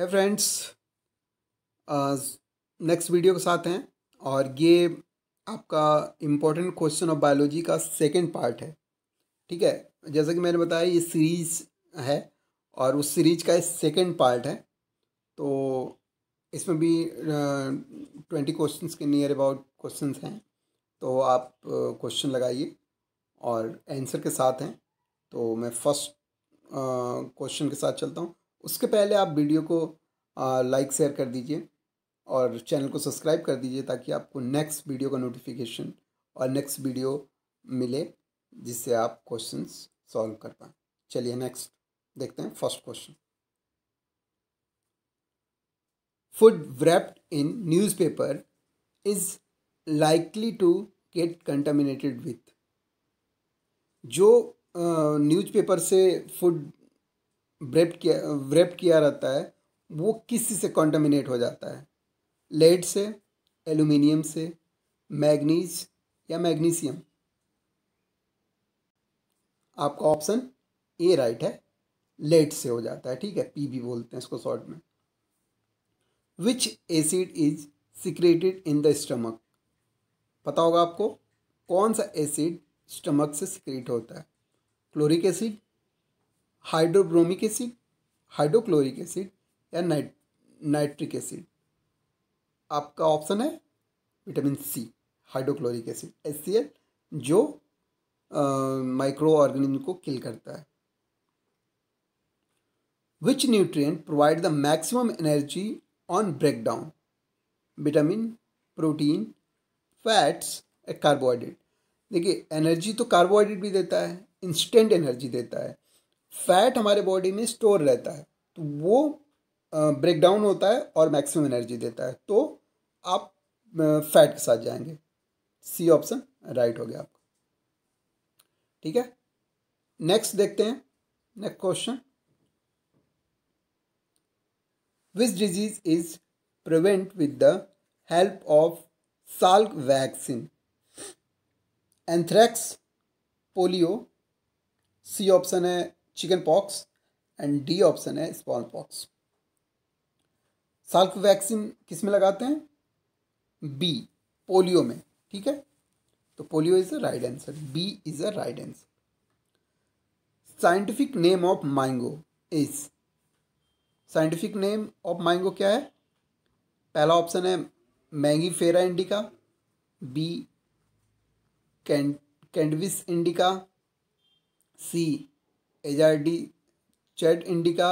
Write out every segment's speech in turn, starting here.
है friends next video के साथ हैं और ये आपका इम्पोर्टेंट क्वेश्चन ऑफ बायोलॉजी का सेकंड पार्ट है ठीक है जैसा कि मैंने बताया ये सीरीज है और उस सीरीज का सेकंड पार्ट है तो इसमें भी ट्वेंटी क्वेश्चंस के नियर अबाउट क्वेश्चंस हैं तो आप क्वेश्चन लगाइए और आंसर के साथ हैं तो मैं फर्स्ट क्वेश्चन के साथ चलता हूँ उसके पहले आप वीडियो को लाइक शेयर कर दीजिए और चैनल को सब्सक्राइब कर दीजिए ताकि आपको नेक्स्ट वीडियो का नोटिफिकेशन और नेक्स्ट वीडियो मिले जिससे आप क्वेश्चन सॉल्व कर पाएँ चलिए नेक्स्ट देखते हैं first question wrapped in newspaper is likely to get contaminated with जो न्यूज़पेपर से फूड ब्रेप किया व्रेप किया रहता है वो किसी से कॉन्टामिनेट हो जाता है लेड से एल्यूमिनियम से मैग्नीज या मैग्नीशियम आपका ऑप्शन ए राइट है लेट से हो जाता है ठीक है पी भी बोलते हैं इसको शॉर्ट में which acid is secreted in the stomach पता होगा आपको कौन सा एसिड स्टमक से सिक्रेट होता है chloric acid hydrobromic acid hydrochloric acid या नाइट नाइट्रिक एसिड आपका ऑप्शन है vitamin C hydrochloric acid S C L जो माइक्रो ऑर्गेनिज्म को किल करता है which nutrient provide the maximum energy on breakdown vitamin protein fats carbohydrate देखिए energy तो carbohydrate भी देता है इंस्टेंट एनर्जी देता है फैट हमारे बॉडी में स्टोर रहता है तो वो ब्रेक डाउन होता है और मैक्सिमम एनर्जी देता है तो आप फैट के साथ जाएंगे सी ऑप्शन राइट हो गया आपका ठीक है नेक्स्ट देखते हैं next question which disease is prevent with the help of Salk vaccine anthrax polio C option है chickenpox and D option है स्पॉल पॉक्स साल्क वैक्सीन किस में लगाते हैं बी पोलियो में ठीक है तो polio is a right answer B is a right answer scientific name of mango is scientific name of mango क्या है पहला ऑप्शन है मैगी फेरा इंडिका बी कैंडविस indica C H R D चेट इंडिका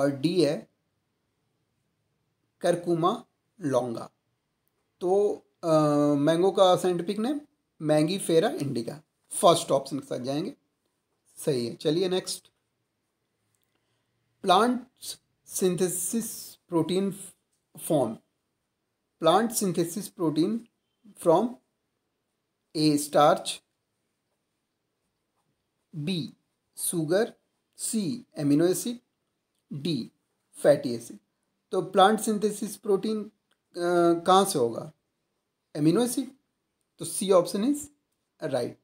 और डी है curcuma longa तो mango का scientific name mangifera indica first option के साथ जाएंगे सही है चलिए next plant synthesis protein form plant synthesis protein from A starch B sugar C amino acid D fatty acid तो प्लांट सिंथेसिस प्रोटीन कहाँ से होगा एमिनो एसिड तो सी ऑप्शन इज राइट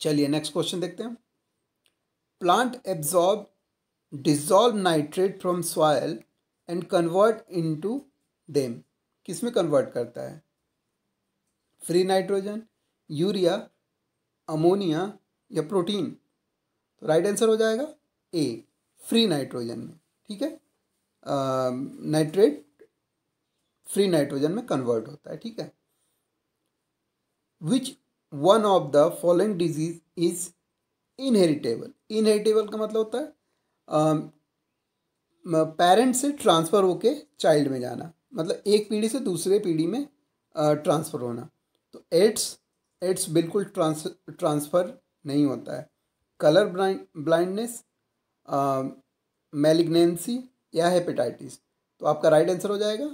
चलिए नेक्स्ट क्वेश्चन देखते हैं plant absorb dissolve nitrate from soil and convert into them किस में कन्वर्ट करता है फ्री नाइट्रोजन यूरिया अमोनिया या प्रोटीन तो राइट आंसर हो जाएगा ए फ्री नाइट्रोजन में ठीक है नाइट्रेट फ्री नाइट्रोजन में कन्वर्ट होता है ठीक है विच one of the following disease is inheritable inheritable का मतलब होता है पेरेंट्स से ट्रांसफ़र होके चाइल्ड में जाना मतलब एक पीढ़ी से दूसरे पीढ़ी में ट्रांसफ़र होना तो एड्स एड्स बिल्कुल ट्रांस ट्रांसफ़र नहीं होता है कलर ब्लाइंडनेस मेलिग्नेंसी या हेपेटाइटिस तो आपका राइट आंसर हो जाएगा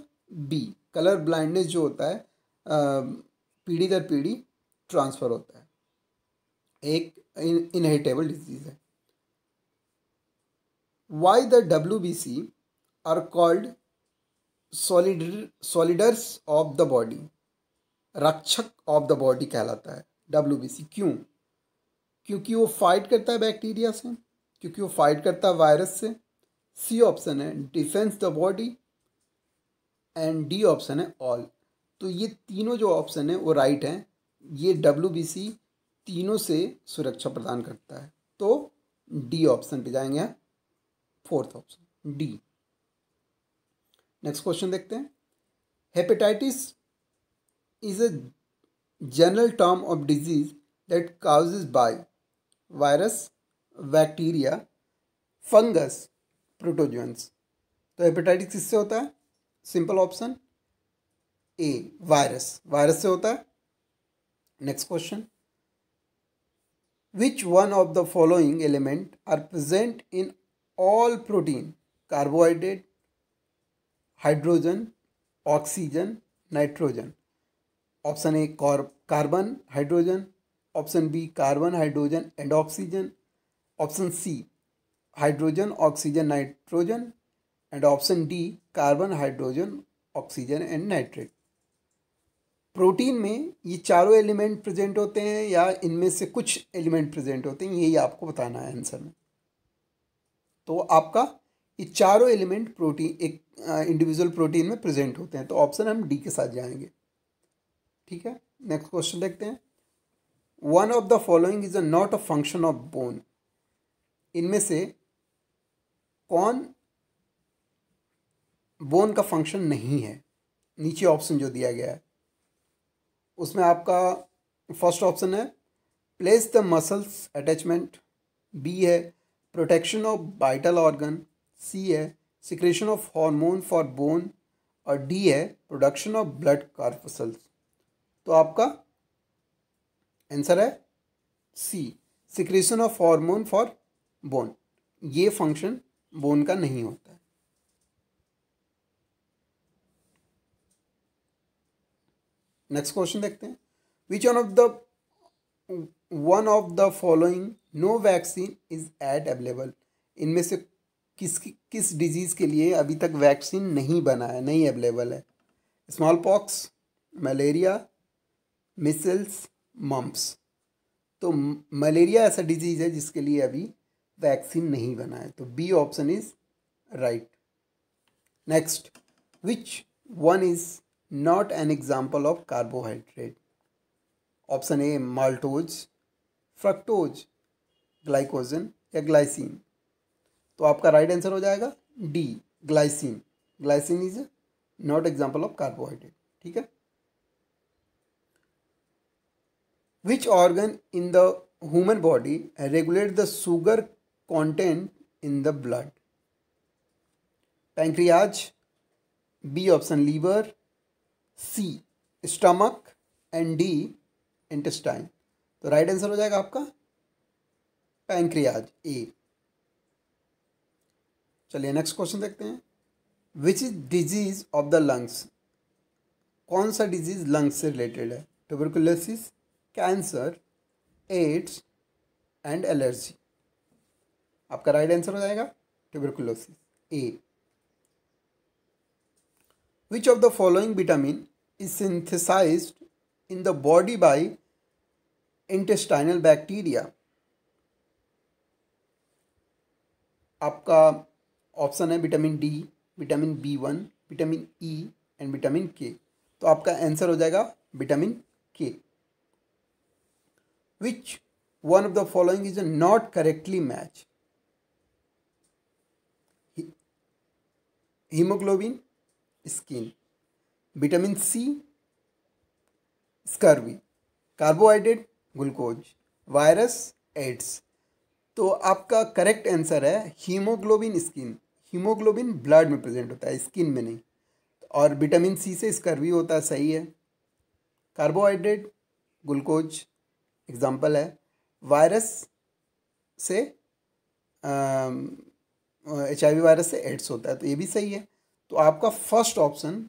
बी कलर ब्लाइंडनेस जो होता है पीढ़ी दर पीढ़ी ट्रांसफ़र होता है एक इनहेरिटेबल डिजीज़ है why the W B C are called solid soldiers of the body रक्षक ऑफ द बॉडी कहलाता है डब्ल्यू बी सी क्यों क्योंकि वो फाइट करता है बैक्टीरिया से क्योंकि वो फाइट करता है वायरस से सी ऑप्शन है defence the body and D option है ऑल तो ये तीनों जो ऑप्शन है वो राइट हैं ये डब्ल्यू बी सी तीनों से सुरक्षा प्रदान करता है तो डी ऑप्शन पे जाएंगे fourth option D next question देखते हैं hepatitis is a general term of disease that cause by virus bacteria fungus protozoans तो हेपेटाइटिस किससे होता है simple option A virus virus से होता है next question which one of the following element are present in all protein carbohydrate hydrogen oxygen nitrogen option A carbon hydrogen option B carbon hydrogen and oxygen option C hydrogen oxygen nitrogen and option D carbon hydrogen oxygen and nitrate protein में ये चारों element present होते हैं या इनमें से कुछ element present होते हैं यही आपको बताना है आंसर में तो आपका ये चारों एलिमेंट प्रोटीन एक इंडिविजुअल प्रोटीन में प्रेजेंट होते हैं तो ऑप्शन हम डी के साथ जाएंगे ठीक है नेक्स्ट क्वेश्चन देखते हैं one of the following is a not a function of bone इनमें से कौन बोन का फंक्शन नहीं है नीचे ऑप्शन जो दिया गया है उसमें आपका फर्स्ट ऑप्शन है place the muscles attachment B है protection of vital organ C है secretion of hormone for bone और डी है प्रोडक्शन ऑफ ब्लड कार्पसल्स तो आपका आंसर है C secretion of hormone for bone ये फंक्शन बोन का नहीं होता है नेक्स्ट क्वेश्चन देखते हैं which one of the one of the following no vaccine is yet available इनमें से किस किस डिजीज़ के लिए अभी तक वैक्सीन नहीं बना है नहीं अवेलेबल है smallpox malaria measles mumps तो मलेरिया ऐसा डिजीज़ है जिसके लिए अभी वैक्सीन नहीं बना है तो B option is right next which one is not an example of carbohydrate option A maltose fructose glycogen या ग्लाइसिन तो आपका राइट right आंसर हो जाएगा D glycine glycine is not example of carbohydrate ठीक है Which organ in the human body regulate the sugar content in the blood? Pancreas, B option liver, C stomach and D intestine. तो right answer हो जाएगा आपका pancreas A. चलिए next question देखते हैं Which is disease of the lungs? कौन सा disease lungs से रिलेटेड है tuberculosis cancer AIDS and allergy आपका राइट आंसर हो जाएगा tuberculosis A which of the following vitamin is synthesise in the body by intestinal bacteria आपका option है vitamin D vitamin B one vitamin E and vitamin K तो आपका answer हो जाएगा vitamin के which one of the following is not correctly matched hemoglobin skin vitamin c scurvy carbohydrate glucose virus AIDS तो आपका correct answer है haemoglobin skin haemoglobin blood में present होता है स्किन में नहीं और विटामिन सी से स्कर्वी होता है सही है कार्बोहाइड्रेट ग्लूकोज एग्ज़ाम्पल है वायरस से एच आई वायरस से एड्स होता है तो ये भी सही है तो आपका फर्स्ट ऑप्शन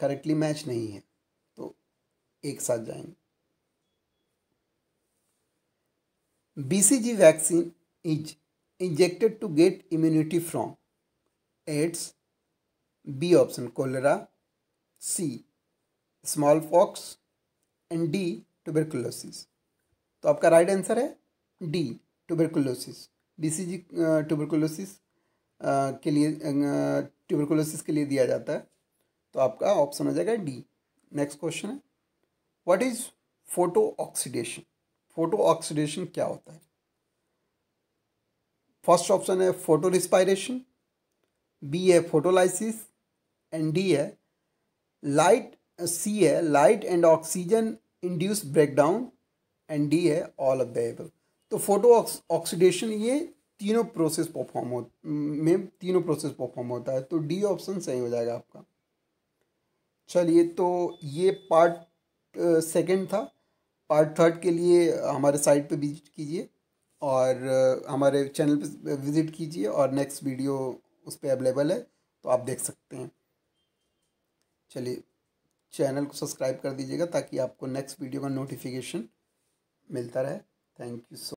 करेक्टली मैच नहीं है तो एक साथ जाएंगे BCG vaccine is injected to get immunity from AIDS B option cholera C smallpox and D tuberculosis तो आपका राइट आंसर है डी ट्यूबरकुलोसिस डीसीजी ट्यूबरकुलोसिस के लिए ट्यूबरकुलोसिस के लिए दिया जाता है तो आपका ऑप्शन हो जाएगा डी नेक्स्ट क्वेश्चन है what is photooxidation photooxidation क्या होता है फर्स्ट ऑप्शन है फोटो रिस्पायरेशन बी है फोटोलाइसिस एंड डी है लाइट सी है light and oxygen induce breakdown and D है ऑल ऑफ द एबल तो फोटो ऑक्सीडेशन ये तीनों प्रोसेस परफॉर्म हो में तीनों प्रोसेस परफॉर्म होता है तो डी ऑप्शन सही हो जाएगा आपका चलिए तो ये पार्ट सेकंड था पार्ट थर्ड के लिए हमारे साइट पे विजिट कीजिए और हमारे चैनल पे विजिट कीजिए और नेक्स्ट वीडियो उस पर अवेलेबल है तो आप देख सकते हैं चलिए चैनल को सब्सक्राइब कर दीजिएगा ताकि आपको नेक्स्ट वीडियो का नोटिफिकेशन मिलता रहे थैंक यू सो